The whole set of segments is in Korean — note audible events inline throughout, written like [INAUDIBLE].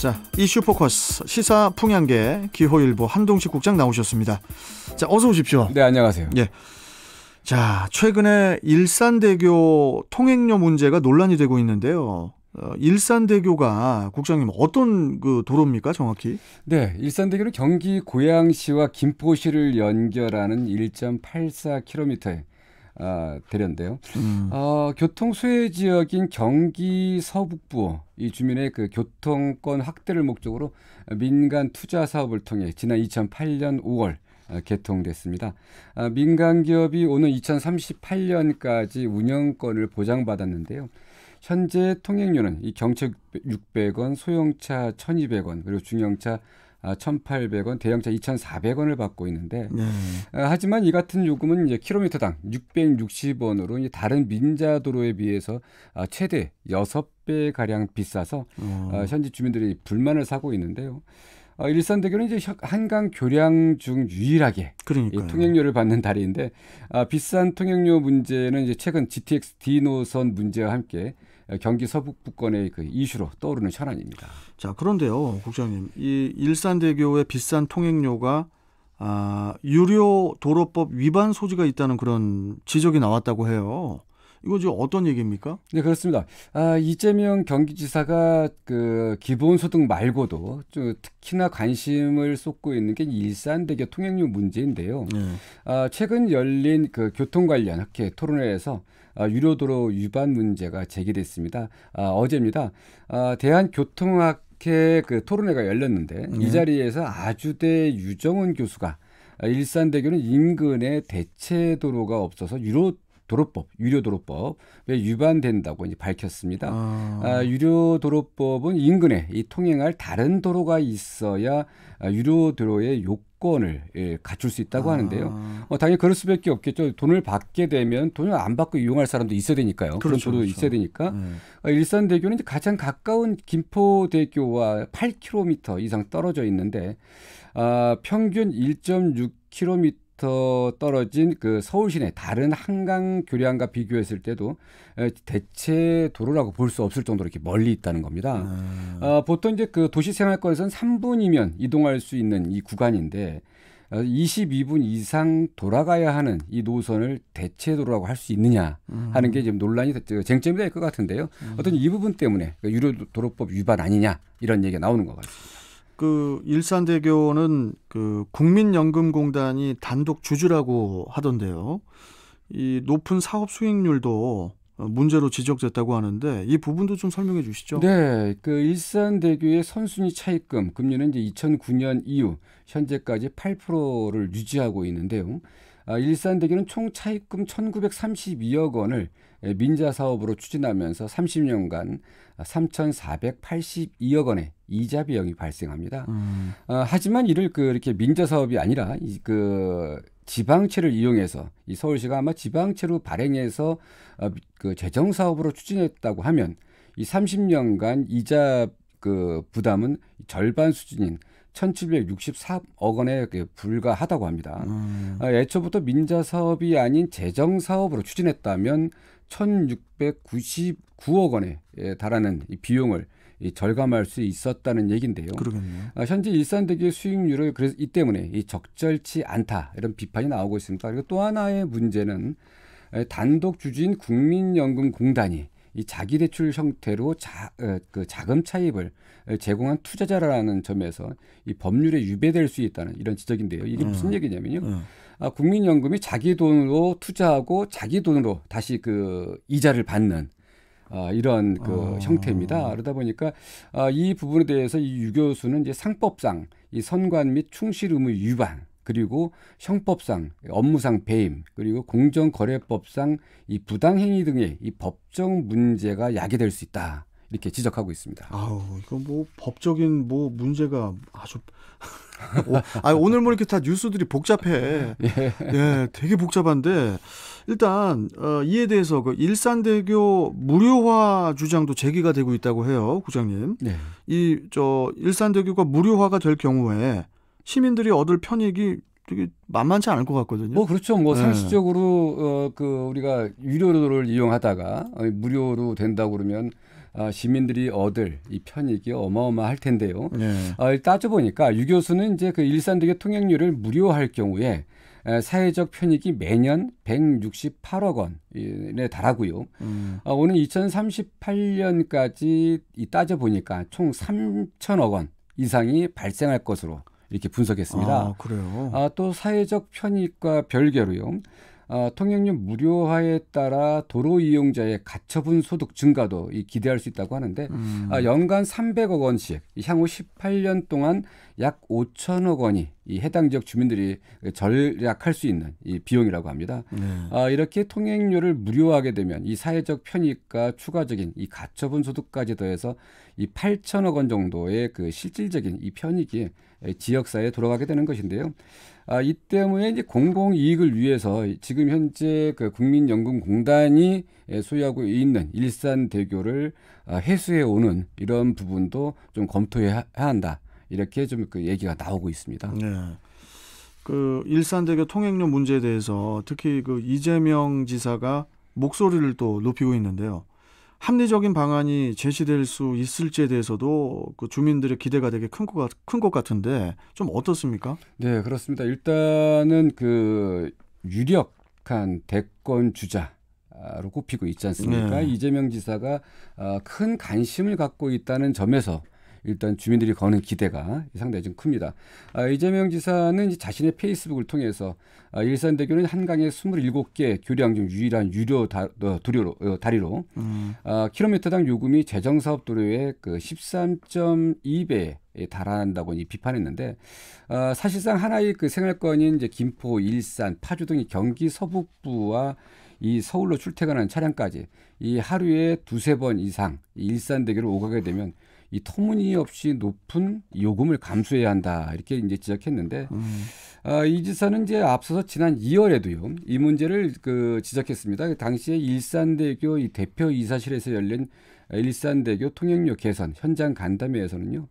자, 이슈 포커스 시사 풍향계 기호일보 한동식 국장 나오셨습니다. 자, 어서 오십시오. 네, 안녕하세요. 예. 자, 최근에 일산대교 통행료 문제가 논란이 되고 있는데요. 어, 일산대교가 국장님 어떤 그 도로입니까 정확히? 네, 일산대교는 경기 고양시와 김포시를 연결하는 1 8 4 k m 의 아, 되는데요. 음. 어, 교통 수혜 지역인 경기 서북부 이 주민의 그 교통권 확대를 목적으로 민간 투자 사업을 통해 지난 2008년 5월 아, 개통됐습니다. 아, 민간 기업이 오는 2038년까지 운영권을 보장받았는데요. 현재 통행료는 이 경체 600원, 소형차 1,200원, 그리고 중형차 1,800원, 아, 대형차 2,400원을 받고 있는데 네. 아, 하지만 이 같은 요금은 이제 킬로미터당 660원으로 다른 민자도로에 비해서 아, 최대 6배 가량 비싸서 어. 현지 주민들이 불만을 사고 있는데요. 일산대교는 이제 한강 교량 중 유일하게 그러니까요. 통행료를 받는 다리인데 비싼 통행료 문제는 이제 최근 GTX D 노선 문제와 함께 경기 서북부권의 그 이슈로 떠오르는 현안입니다. 자 그런데요, 국장님, 이 일산대교의 비싼 통행료가 아, 유료 도로법 위반 소지가 있다는 그런 지적이 나왔다고 해요. 이거 지금 어떤 얘기입니까? 네, 그렇습니다. 아, 이재명 경기지사가 그 기본소득 말고도 좀 특히나 관심을 쏟고 있는 게 일산대교 통행료 문제인데요. 네. 아, 최근 열린 그 교통 관련 학회 토론회에서 아, 유료도로 위반 문제가 제기됐습니다. 아, 어제입니다. 아, 대한교통학회 그 토론회가 열렸는데 네. 이 예. 자리에서 아주대 유정훈 교수가 일산대교는 인근에 대체 도로가 없어서 유료 도로법, 유료 도로법에 위반된다고 이제 밝혔습니다. 아. 아 유료 도로법은 인근에 이 통행할 다른 도로가 있어야 아, 유료 도로의 요건을 예, 갖출 수 있다고 아. 하는데요. 어, 당연히 그럴 수밖에 없겠죠. 돈을 받게 되면 돈을 안 받고 이용할 사람도 있어야 되니까요. 그렇죠, 그런 도로 그렇죠. 있어야 되니까 네. 어, 아, 일산대교는 이제 가장 가까운 김포대교와 8km 이상 떨어져 있는데 아, 평균 1.6km 1 떨어진 그 서울 시내 다른 한강 교량과 비교했을 때도 대체 도로라고 볼 수 없을 정도로 이렇게 멀리 있다는 겁니다. 아. 어, 보통 이제 그 도시 생활권에서는 3분이면 이동할 수 있는 이 구간인데 22분 어, 이상 돌아가야 하는 이 노선을 대체 도로라고 할 수 있느냐 하는 게 음. 지금 논란이 쟁점이 될 것 같은데요. 음. 어떤 이 부분 때문에 그 유료 도로법 위반 아니냐 이런 얘기가 나오는 것 같습니다. 그 일산대교는 그 국민연금공단이 단독 주주라고 하던데요. 이 높은 사업 수익률도 문제로 지적됐다고 하는데 이 부분도 좀 설명해 주시죠. 네, 그 일산대교의 선순위 차입금 금리는 이제 2009년 이후 현재까지 8%를 유지하고 있는데요. 아, 일산대교는 총 차입금 1,932억 원을 예, 민자 사업으로 추진하면서 30년간 3,482억 원의 이자 비용이 발생합니다. 음. 어, 하지만 이를 그 이렇게 민자 사업이 아니라 이, 그 지방채를 이용해서 이 서울시가 아마 지방채로 발행해서 어, 그 재정 사업으로 추진했다고 하면 이 30년간 이자 그 부담은 절반 수준인 1,764억 원에 불과하다고 합니다. 음. 아, 애초부터 민자 사업이 아닌 재정 사업으로 추진했다면 1,699억 원에 예, 달하는 이 비용을 이 절감할 수 있었다는 얘긴데요. 그러겠네요. 아, 현재 일산대교의 수익률을 그래서 이 때문에 이 적절치 않다 이런 비판이 나오고 있습니다. 그리고 또 하나의 문제는 아, 단독 주주인 국민연금공단이 이 자기 대출 형태로 자, 어, 그 자금 차입을 제공한 투자자라는 점에서 이 법률에 유배될수 있다는 이런 지적인데요. 이게 음. 무슨 얘기냐면요. 음. 아, 국민연금이 자기 돈으로 투자하고 자기 돈으로 다시 그 이자를 받는 아, 이런 그 아. 형태입니다. 그러다 보니까 아, 이 부분에 대해서 이유 교수는 이제 상법상 이 선관 및 충실 의무 위반 그리고 형법상 업무상 배임 그리고 공정거래법상 이 부당행위 등의 이 법적 문제가 야기될 수 있다 이렇게 지적하고 있습니다. 아우 이거 뭐 법적인 뭐 문제가 아주 [LAUGHS] 아 오늘 뭐 이렇게 다 뉴스들이 복잡해. [LAUGHS] 예. 예, 되게 복잡한데 일단 어, 이에 대해서 그 일산대교 무료화 주장도 제기가 되고 있다고 해요, 구장님. 네. 이 저 일산대교가 무료화가 될 경우에 시민들이 얻을 편익이 되게 만만치 않을 것 같거든요. 뭐 그렇죠. 뭐 네. 상식적으로 어, 그 우리가 유료를 이용하다가 어, 무료로 된다고 그러면 아, 시민들이 얻을 이 편익이 어마어마할 텐데요. 네. 아, 따져보니까 유 교수는 이제 그 일산대교 통행료를 무료할 경우에 사회적 편익이 매년 168억 원에 달하고요. 음. 아, 오는 2038년까지 따져보니까 총 3천억 원 이상이 발생할 것으로 이렇게 분석했습니다. 아, 그래요. 아, 또 사회적 편익과 별개로요. 어, 통행료 무료화에 따라 도로 이용자의 가처분 소득 증가도 이, 기대할 수 있다고 하는데 음. 아, 연간 300억 원씩 향후 18년 동안 약 5천억 원이 이 해당 지역 주민들이 절약할 수 있는 이 비용이라고 합니다. 네. 아, 이렇게 통행료를 무료화하게 되면 이 사회적 편익과 추가적인 이 가처분 소득까지 더해서 이 8천억 원 정도의 그 실질적인 이 편익이 지역사회에 돌아가게 되는 것인데요. 아, 이 때문에 이제 공공 이익을 위해서 지금 현재 그 국민연금공단이 예, 소유하고 있는 일산대교를 아, 해수해 오는 이런 부분도 좀 검토해야 한다. 이렇게 좀 그 얘기가 나오고 있습니다. 네. 그 일산대교 통행료 문제에 대해서 특히 그 이재명 지사가 목소리를 또 높이고 있는데요. 합리적인 방안이 제시될 수 있을지에 대해서도 그 주민들의 기대가 되게 큰것큰것 같은데 좀 어떻습니까? 네 그렇습니다. 일단은 그 유력한 대권 주자 로 꼽히고 있지 않습니까? 네. 이재명 지사가 아, 큰 관심을 갖고 있다는 점에서 일단 주민들이 거는 기대가 상당히 좀 큽니다. 아, 이재명 지사는 자신의 페이스북을 통해서 아, 일산대교는 한강의 27개 교량 중 유일한 유료 다, 어, 도료로, 어, 다리로 음. 아, 킬로미터당 요금이 재정사업 도로의그 13.2배 에 달한다고 이 비판했는데 어, 아, 사실상 하나의 그 생활권인 이제 김포, 일산, 파주 등이 경기 서북부와 이 서울로 출퇴근하는 차량까지 이 하루에 두세 번 이상 일산대교를 오가게 되면 이 터무니없이 높은 요금을 감수해야 한다 이렇게 이제 지적했는데 음. 아, 이 지사는 이제 앞서서 지난 2월에도요 이 문제를 그 지적했습니다. 그 당시에 일산대교 이 대표 이사실에서 열린 일산대교 통행료 개선 현장 간담회에서는요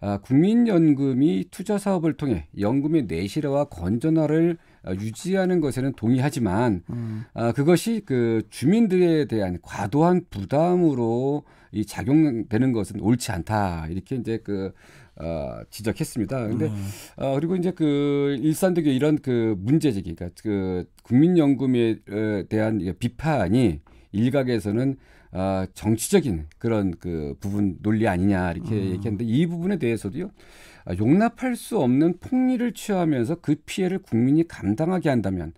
아, 국민연금이 투자 사업을 통해 연금의 내실화와 건전화를 유지하는 것에는 동의하지만 음. 아, 그것이 그 주민들에 대한 과도한 부담으로 이 작용되는 것은 옳지 않다 이렇게 이제 그 어, 지적했습니다. 근데 음. 어, 그리고 이제 그 일산대교 이런 그 문제제기, 그러니까 그 국민연금에 어, 대한 비판이 일각에서는 어, 정치적인 그런 그 부분 논리 아니냐 이렇게 음. 얘기했는데 이 부분에 대해서도요 용납할 수 없는 폭리를 취하면서 그 피해를 국민이 감당하게 한다면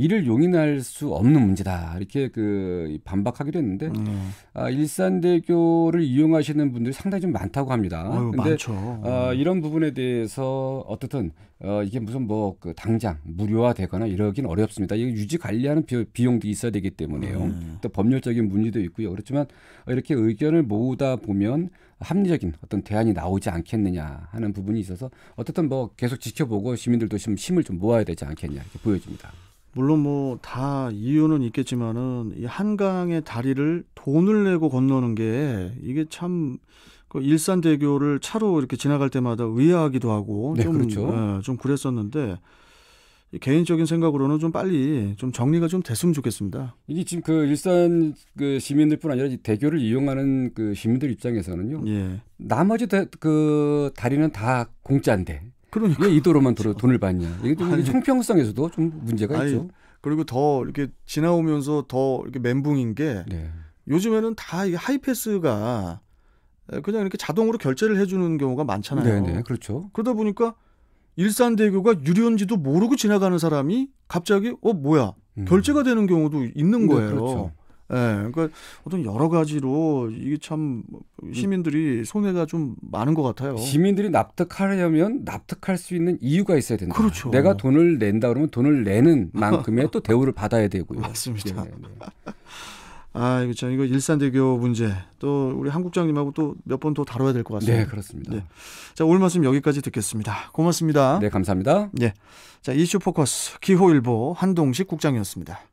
이를 용인할 수 없는 문제다 이렇게 그반박하기도 했는데 음. 아, 일산대교를 이용하시는 분들이 상당히 좀 많다고 합니다. 어휴, 근데 많죠. 아, 이런 부분에 대해서 어떻든 어, 이게 무슨 뭐그 당장 무료화되거나 이러긴 어렵습니다. 이거 유지 관리하는 비, 용도 있어야 되기 때문에요. 음. 또 법률적인 문제도 있고요. 그렇지만 이렇게 의견을 모으다 보면 합리적인 어떤 대안이 나오지 않겠느냐 하는 부분이 있어서 어쨌든 뭐 계속 지켜보고 시민들도 좀 힘을 좀 모아야 되지 않겠냐 이렇게 보여집니다. 물론 뭐 다 이유는 있겠지만은 이 한강의 다리를 돈을 내고 건너는 게 이게 참그 일산대교를 차로 이렇게 지나갈 때마다 의아하기도 하고 네, 좀, 그렇죠. 예, 좀 그랬었는데 개인적인 생각으로는 좀 빨리 좀 정리가 좀 됐으면 좋겠습니다. 이게 지금 그 일산 그 시민들뿐 아니라 대교를 이용하는 그 시민들 입장에서는요. 예. 나머지 다, 그 다리는 다 공짜인데 그러니까 왜 이도로만 돈, 그렇죠. 돈을 받냐. 이게 좀 아니, 형평성에서도 좀 문제가 아니, 있죠. 그리고 더 이렇게 지나오면서 더 이렇게 멘붕인 게 네. 요즘에는 다이 하이패스가 그냥 이렇게 자동으로 결제를 해주는 경우가 많잖아요. 네, 네 그렇죠. 그러다 보니까 일산대교가 유리온지도 모르고 지나가는 사람이 갑자기 어 뭐야 음. 결제가 되는 경우도 있는 네, 거예요. 그렇죠. 예, 그러니까 어떤 여러 가지로 이게 참 시민들이 손해가 좀 많은 것 같아요. 시민들이 납득하려면 납득할 수 있는 이유가 있어야 된다. 그렇죠. 내가 돈을 낸다 그러면 돈을 내는 만큼의 또 대우를 받아야 되고요. 맞습니다. 네, 네. 네. 아, 이거 참 이거 일산대교 문제 또 우리 한국장님하고 또 몇 번 더 다뤄야 될 것 같습니다. 네, 그렇습니다. 네. 자, 오늘 말씀 여기까지 듣겠습니다. 고맙습니다. 네, 감사합니다. 네. 자, 이슈 포커스 기호일보 한동식 국장이었습니다.